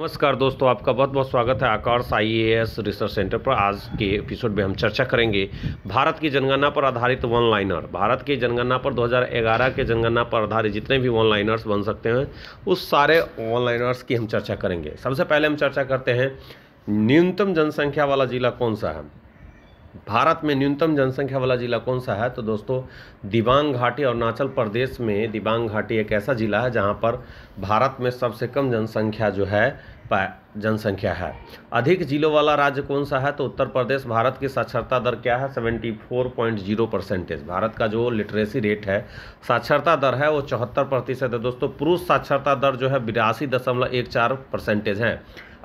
नमस्कार दोस्तों आपका बहुत बहुत स्वागत है आकाश आईएएस रिसर्च सेंटर पर आज के एपिसोड में हम चर्चा करेंगे भारत की जनगणना पर आधारित वन लाइनर भारत की जनगणना पर 2011 के जनगणना पर आधारित जितने भी वन लाइनर्स बन सकते हैं उस सारे वन लाइनर्स की हम चर्चा करेंगे सबसे पहले हम चर्चा करते हैं न्यूनतम जनसंख्या वाला जिला कौन सा है भारत में न्यूनतम जनसंख्या वाला जिला कौन सा है तो दोस्तों दिबांग घाटी और अरुणाचल प्रदेश में दिबांग घाटी एक ऐसा ज़िला है जहाँ पर भारत में सबसे कम जनसंख्या जो है जनसंख्या है अधिक जिलों वाला राज्य कौन सा है तो उत्तर प्रदेश भारत की साक्षरता दर क्या है 74.0 परसेंटेज भारत का जो लिटरेसी रेट है साक्षरता दर है वो चौहत्तर प्रतिशत है दोस्तों पुरुष साक्षरता दर जो है बिरासी दशमलव एक चार परसेंटेज है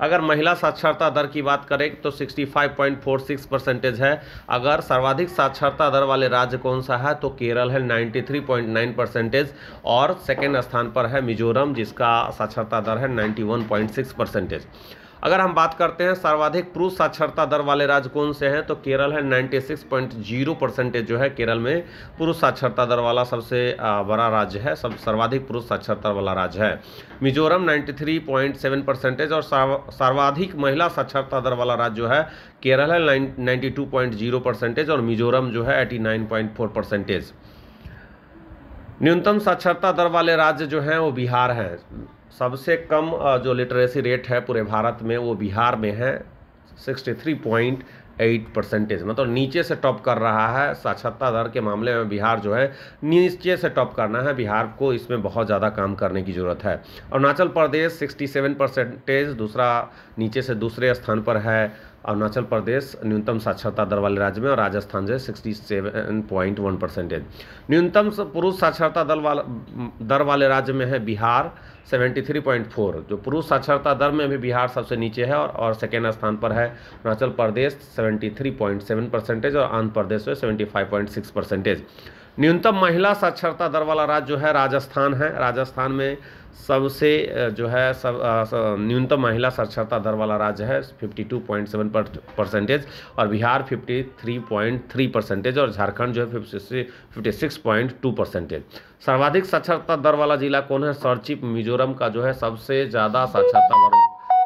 अगर महिला साक्षरता दर की बात करें तो 65.46 परसेंटेज है अगर सर्वाधिक साक्षरता दर वाले राज्य कौन सा है तो केरल है 93.9 परसेंटेज और सेकेंड स्थान पर है मिजोरम जिसका साक्षरता दर है 91.6 परसेंटेज अगर हम बात करते हैं सर्वाधिक पुरुष साक्षरता दर वाले राज्य कौन से हैं तो केरल है 96.0 परसेंटेज जो है केरल में पुरुष साक्षरता दर वाला सबसे बड़ा राज्य है सब सर्वाधिक पुरुष साक्षरता वाला राज्य है मिजोरम 93.7 परसेंटेज और सर्वाधिक महिला साक्षरता दर वाला राज्य जो है केरल है नाइन्टी परसेंटेज और मिजोरम जो है एटी परसेंटेज न्यूनतम साक्षरता दर वाले राज्य जो हैं वो बिहार हैं सबसे कम जो लिटरेसी रेट है पूरे भारत में वो बिहार में है 63.8 परसेंटेज मतलब नीचे से टॉप कर रहा है साक्षरता दर के मामले में बिहार जो है नीचे से टॉप करना है बिहार को इसमें बहुत ज़्यादा काम करने की ज़रूरत है अरुणाचल प्रदेश 67 परसेंटेज दूसरा नीचे से दूसरे स्थान पर है अरुणाचल प्रदेश न्यूनतम साक्षरता दर वाले राज्य में और राजस्थान जो है sixty seven point one percentage न्यूनतम पुरुष साक्षरता दर वाला दर वाले राज्य में है Bihar seventy three point four जो पुरुष साक्षरता दर में भी बिहार सबसे नीचे है और, और सेकेंड स्थान पर है Arunachal Pradesh seventy three point seven percentage और आंध्र प्रदेश में seventy five point six percentage न्यूनतम महिला साक्षरता दर वाला राज्य जो है राजस्थान है राजस्थान में सबसे जो है सब न्यूनतम महिला साक्षरता दर वाला राज्य है 52.7 परसेंटेज और बिहार 53.3 परसेंटेज और झारखंड जो है 56.2 परसेंटेज सर्वाधिक साक्षरता दर वाला जिला कौन है सरचिप मिजोरम का जो है सबसे ज़्यादा साक्षरता वर्ग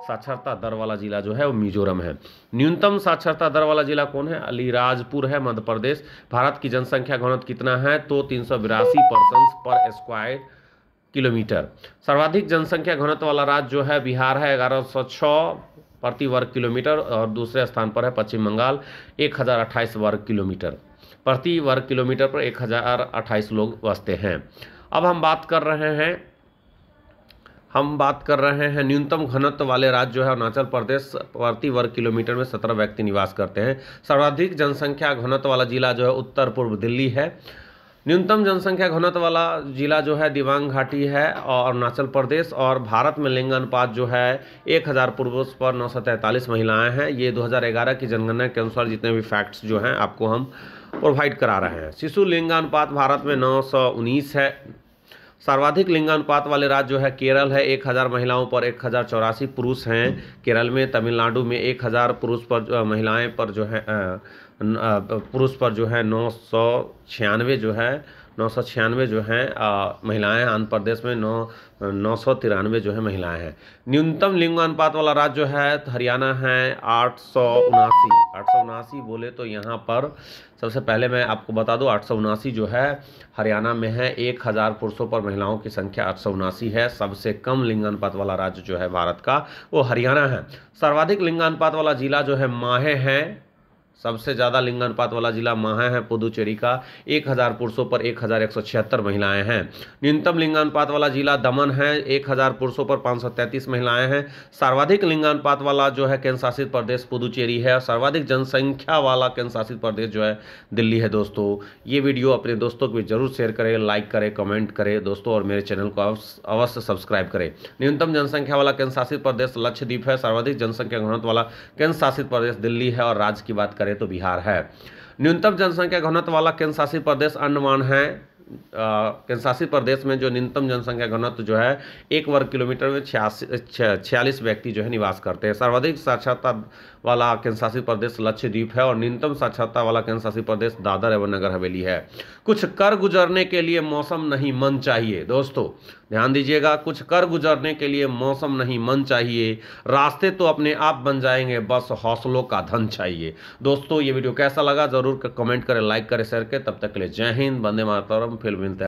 साक्षरता दर वाला जिला जो है वो मिजोरम है न्यूनतम साक्षरता दर वाला जिला कौन है अलीराजपुर है मध्य प्रदेश भारत की जनसंख्या घनत्व कितना है तो तीन सौ बिरासी परसेंट पर स्क्वायर किलोमीटर सर्वाधिक जनसंख्या घनत्व वाला राज्य जो है बिहार है ग्यारह सौ छः प्रति वर्ग किलोमीटर और दूसरे स्थान पर है पश्चिम बंगाल एक हज़ार अट्ठाईस वर्ग किलोमीटर प्रति वर्ग किलोमीटर पर एक हज़ार अट्ठाईस लोग बसते हैं अब हम बात कर रहे हैं हम बात कर रहे हैं न्यूनतम घनत्व वाले राज्य जो है अरुणाचल प्रदेश प्रति वर्ग किलोमीटर में सत्रह व्यक्ति निवास करते हैं सर्वाधिक जनसंख्या घनत्व वाला जिला जो है उत्तर पूर्व दिल्ली है न्यूनतम जनसंख्या घनत्व वाला जिला जो है दिवांग घाटी है और अरुणाचल प्रदेश और भारत में लिंग अनुपात जो है एक हज़ार पुरुष पर नौ सौ तैंतालीस महिलाएँ हैं ये 2011 की जनगणना के अनुसार जितने भी फैक्ट्स जो हैं आपको हम प्रोवाइड करा रहे हैं शिशु लिंगानुपात भारत में नौ है सर्वाधिक लिंगानुपात वाले राज्य जो है केरल है एक हज़ार महिलाओं पर एक हज़ार चौरासी पुरुष हैं केरल में तमिलनाडु में एक हज़ार पुरुष पर महिलाएं पर जो है पुरुष पर जो है नौ सौ छियानवे जो है नौ सौ छियानवे जो हैं महिलाएं आंध्र प्रदेश में नौ नौ सौ तिरानवे जो है महिलाएं हैं न्यूनतम लिंगानुपात वाला राज्य जो है तो हरियाणा है आठ सौ उनासी आठ सौ उनासी बोले तो यहाँ पर सबसे पहले मैं आपको बता दूँ आठ सौ उनासी जो है हरियाणा में है एक हज़ार पुरुषों पर महिलाओं की संख्या आठ सौ उनासी है सबसे कम लिंगानुपात वाला राज्य जो है भारत का वो हरियाणा है सर्वाधिक लिंगानुपात वाला जिला जो है माहे है सबसे ज़्यादा लिंगानुपात वाला जिला महा है पुदुचेरी का एक हज़ार पुरुषों पर एक हज़ार एक सौ छिहत्तर महिलाएं हैं न्यूनतम लिंगानुपात वाला जिला दमन है एक हज़ार पुरुषों पर पाँच सौ तैंतीस महिलाएं हैं सर्वाधिक लिंगानुपात वाला जो है केंद्र शासित प्रदेश पुदुचेरी है और सर्वाधिक जनसंख्या वाला केंद्र शासित प्रदेश जो है दिल्ली है दोस्तों ये वीडियो अपने दोस्तों को भी जरूर शेयर करें लाइक करें कमेंट करें दोस्तों और मेरे चैनल को अवश्य सब्सक्राइब करें न्यूनतम जनसंख्या वाला केंद्र शासित प्रदेश लक्षद्वीप है सर्वाधिक जनसंख्या घनत्व वाला केंद्र शासित प्रदेश दिल्ली है और राज्य की बात करें करें तो बिहार है न्यूनतम जनसंख्या घनत्व वाला केंद्र शासित प्रदेश अंडमान है केंद्र शासित प्रदेश में जो न्यूनतम जनसंख्या घनत्व जो है एक वर्ग किलोमीटर में छियासी छियालीस व्यक्ति जो है निवास करते हैं सर्वाधिक साक्षरता वाला केंद्र शासित प्रदेश लक्षद्वीप है और न्यूनतम साक्षरता वाला केंद्र शासित प्रदेश दादर एवं नगर हवेली है कुछ कर गुजरने के लिए मौसम नहीं मन चाहिए दोस्तों ध्यान दीजिएगा कुछ कर गुजरने के लिए मौसम नहीं मन चाहिए रास्ते तो अपने आप बन जाएंगे बस हौसलों का धन चाहिए दोस्तों ये वीडियो कैसा लगा जरूर कमेंट करें लाइक करें शेयर करें तब तक के लिए जय हिंद बंदे मातरम फिल्म